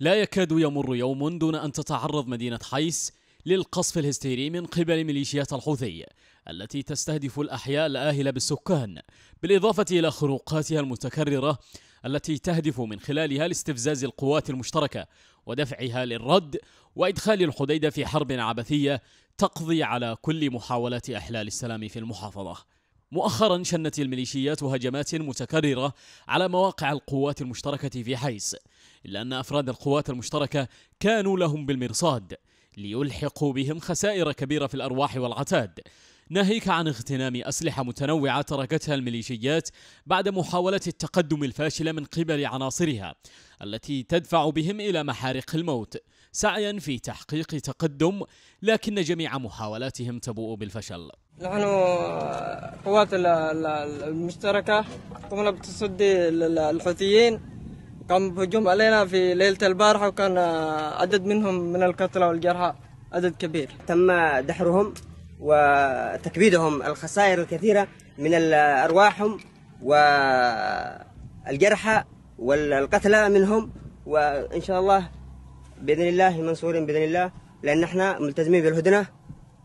لا يكاد يمر يوم دون أن تتعرض مدينة حيس للقصف الهستيري من قبل ميليشيات الحوثي التي تستهدف الأحياء الآهلة بالسكان بالإضافة إلى خروقاتها المتكررة التي تهدف من خلالها لاستفزاز القوات المشتركة ودفعها للرد وإدخال الحديدة في حرب عبثية تقضي على كل محاولات إحلال السلام في المحافظة مؤخرا شنت الميليشيات هجمات متكررة على مواقع القوات المشتركة في حيس إلا أن أفراد القوات المشتركة كانوا لهم بالمرصاد ليلحقوا بهم خسائر كبيرة في الأرواح والعتاد ناهيك عن اغتنام أسلحة متنوعة تركتها الميليشيات بعد محاولة التقدم الفاشلة من قبل عناصرها التي تدفع بهم إلى محارق الموت سعيا في تحقيق تقدم لكن جميع محاولاتهم تبوء بالفشل نحن قوات المشتركة قمنا بتصدي الحوثيين قام بهجوم علينا في ليلة البارحة وكان عدد منهم من القتلى والجرحى عدد كبير تم دحرهم وتكبيدهم الخسائر الكثيرة من أرواحهم والجرحى والقتلى منهم وإن شاء الله بإذن الله منصورين بإذن الله لأن احنا ملتزمين بالهدنة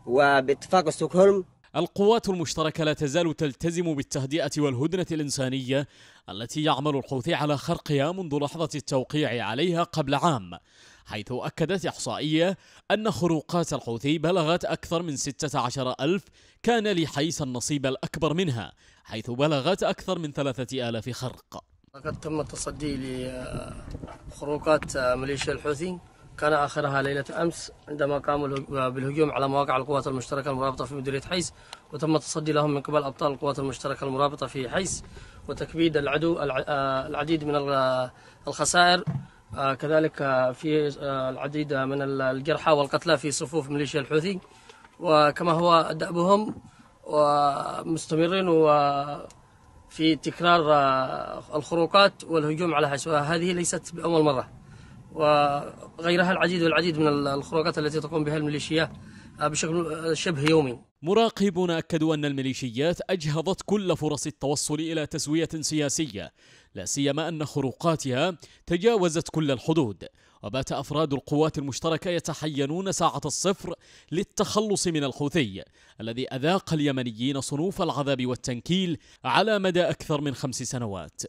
وباتفاق ستوكهولم القوات المشتركة لا تزال تلتزم بالتهدئة والهدنة الإنسانية التي يعمل الحوثي على خرقها منذ لحظة التوقيع عليها قبل عام حيث أكدت إحصائية أن خروقات الحوثي بلغت أكثر من 16 ألف كان لحيس النصيب الأكبر منها حيث بلغت أكثر من 3000 خرق لقد تم التصدي لخروقات ميليشيا الحوثي كان آخرها ليلة أمس عندما قاموا بالهجوم على مواقع القوات المشتركة المرابطة في مديرية حيس وتم التصدي لهم من قبل أبطال القوات المشتركة المرابطة في حيس وتكبيد العدو آه، العديد من الخسائر آه، كذلك آه، في آه، العديد من الجرحى والقتلى في صفوف ميليشيا الحوثي وكما هو دأبهم ومستمرين وفي تكرار الخروقات والهجوم على حسب هذه ليست بأول مرة وغيرها العديد والعديد من الخروقات التي تقوم بها الميليشيا بشكل شبه يومي مراقبون أكدوا أن الميليشيات أجهضت كل فرص التوصل إلى تسوية سياسية لا سيما أن خروقاتها تجاوزت كل الحدود وبات أفراد القوات المشتركة يتحينون ساعة الصفر للتخلص من الحوثي الذي أذاق اليمنيين صنوف العذاب والتنكيل على مدى أكثر من خمس سنوات